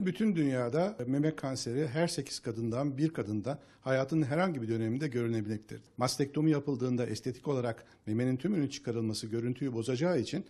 Bütün dünyada meme kanseri her 8 kadından bir kadında hayatının herhangi bir döneminde görünebilmektedir. Mastektomi yapıldığında estetik olarak memenin tümünün çıkarılması görüntüyü bozacağı için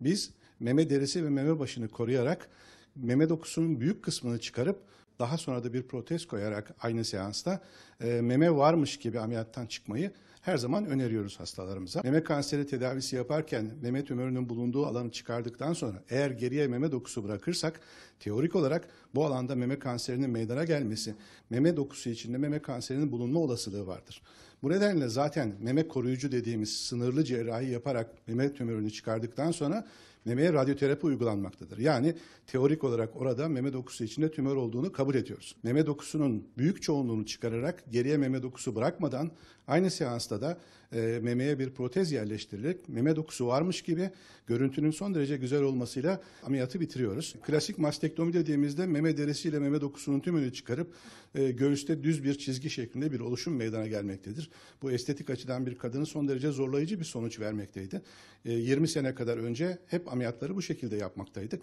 biz meme derisi ve meme başını koruyarak meme dokusunun büyük kısmını çıkarıp daha sonra da bir protez koyarak aynı seansta e, meme varmış gibi ameliyattan çıkmayı her zaman öneriyoruz hastalarımıza. Meme kanseri tedavisi yaparken meme tümörünün bulunduğu alanı çıkardıktan sonra eğer geriye meme dokusu bırakırsak teorik olarak bu alanda meme kanserinin meydana gelmesi, meme dokusu içinde meme kanserinin bulunma olasılığı vardır. Bu nedenle zaten meme koruyucu dediğimiz sınırlı cerrahi yaparak meme tümörünü çıkardıktan sonra memeye radyoterapi uygulanmaktadır. Yani teorik olarak orada meme dokusu içinde tümör olduğunu kabul ediyoruz. Meme dokusunun büyük çoğunluğunu çıkararak geriye meme dokusu bırakmadan aynı seansta da e, memeye bir protez yerleştirilerek meme dokusu varmış gibi görüntünün son derece güzel olmasıyla ameliyatı bitiriyoruz. Klasik mastektomi dediğimizde meme derisiyle meme dokusunun tümörünü çıkarıp e, göğüste düz bir çizgi şeklinde bir oluşum meydana gelmektedir. Bu estetik açıdan bir kadının son derece zorlayıcı bir sonuç vermekteydi. E, ee, 20 sene kadar önce hep ameliyatları bu şekilde yapmaktaydık.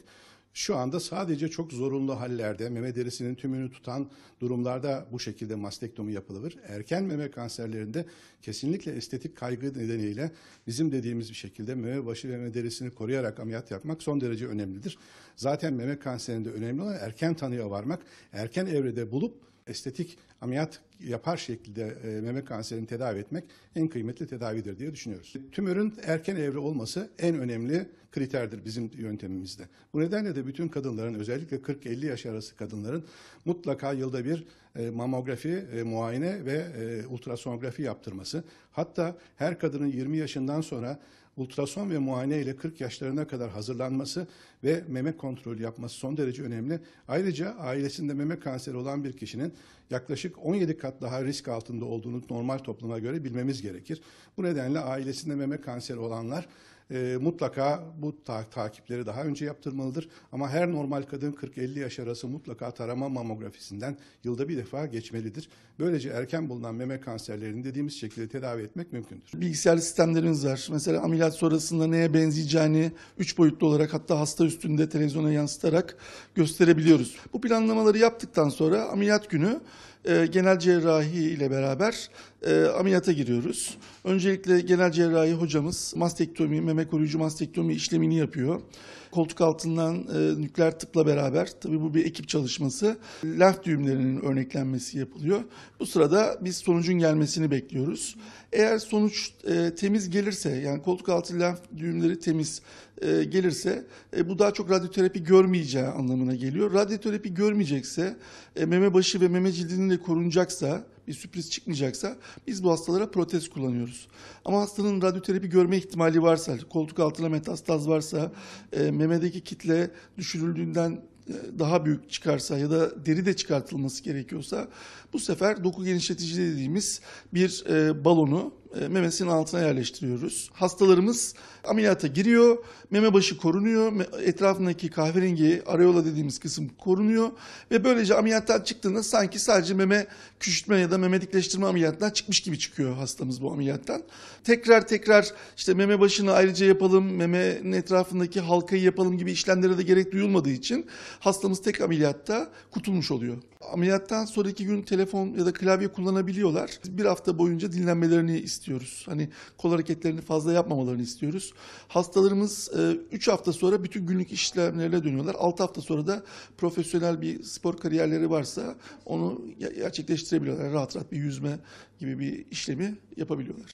Şu anda sadece çok zorunlu hallerde meme derisinin tümünü tutan durumlarda bu şekilde mastektomi yapılır. Erken meme kanserlerinde kesinlikle estetik kaygı nedeniyle bizim dediğimiz bir şekilde meme başı ve meme derisini koruyarak ameliyat yapmak son derece önemlidir. Zaten meme kanserinde önemli olan erken tanıya varmak, erken evrede bulup Estetik ameliyat yapar şekilde e, meme kanserini tedavi etmek en kıymetli tedavidir diye düşünüyoruz. Tümörün erken evre olması en önemli kriterdir bizim yöntemimizde. Bu nedenle de bütün kadınların özellikle 40-50 yaş arası kadınların mutlaka yılda bir e, mamografi e, muayene ve ultrasonografi yaptırması. Hatta her kadının 20 yaşından sonra ultrason ve muayene ile 40 yaşlarına kadar hazırlanması ve meme kontrolü yapması son derece önemli. Ayrıca ailesinde meme kanseri olan bir kişinin yaklaşık 17 kat daha risk altında olduğunu normal topluma göre bilmemiz gerekir. Bu nedenle ailesinde meme kanseri olanlar e, mutlaka bu ta takipleri daha önce yaptırmalıdır. Ama her normal kadın 40-50 yaş arası mutlaka tarama mamografisinden yılda bir defa geçmelidir. Böylece erken bulunan meme kanserlerini dediğimiz şekilde tedavi etmek mümkündür. Bilgisayar sistemlerimiz var. Mesela ameliyat sonrasında neye benzeyeceğini 3 boyutlu olarak hatta hasta üstünde televizyona yansıtarak gösterebiliyoruz. Bu planlamaları yaptıktan sonra ameliyat günü e, genel cerrahi ile beraber e, ameliyata giriyoruz. Öncelikle genel cerrahi hocamız mastektomi, meme koruyucu mastektomi işlemini yapıyor koltuk altından e, nükleer tıpla beraber tabii bu bir ekip çalışması lenf düğümlerinin örneklenmesi yapılıyor. Bu sırada biz sonucun gelmesini bekliyoruz. Eğer sonuç e, temiz gelirse yani koltuk altı lenf düğümleri temiz e, gelirse e, bu daha çok radyoterapi görmeyeceği anlamına geliyor. Radyoterapi görmeyecekse e, meme başı ve meme cildini de korunacaksa bir sürpriz çıkmayacaksa biz bu hastalara protez kullanıyoruz. Ama hastanın radyoterapi görme ihtimali varsa, koltuk altına metastaz varsa, e, memedeki kitle düşünüldüğünden e, daha büyük çıkarsa ya da deri de çıkartılması gerekiyorsa bu sefer doku genişletici dediğimiz bir e, balonu e, memesinin altına yerleştiriyoruz. Hastalarımız ameliyata giriyor, meme başı korunuyor, etrafındaki kahverengi areola dediğimiz kısım korunuyor ve böylece ameliyattan çıktığında sanki sadece meme küçültme ya da meme dikleştirme ameliyatından çıkmış gibi çıkıyor hastamız bu ameliyattan. Tekrar tekrar işte meme başını ayrıca yapalım, memenin etrafındaki halkayı yapalım gibi işlemlere de gerek duyulmadığı için hastamız tek ameliyatta kurtulmuş oluyor. Ameliyattan sonraki gün telefon ya da klavye kullanabiliyorlar. Bir hafta boyunca dinlenmelerini istiyorlar istiyoruz. Hani kol hareketlerini fazla yapmamalarını istiyoruz. Hastalarımız 3 e, hafta sonra bütün günlük işlemlerine dönüyorlar. 6 hafta sonra da profesyonel bir spor kariyerleri varsa onu gerçekleştirebiliyorlar. Rahat rahat bir yüzme gibi bir işlemi yapabiliyorlar.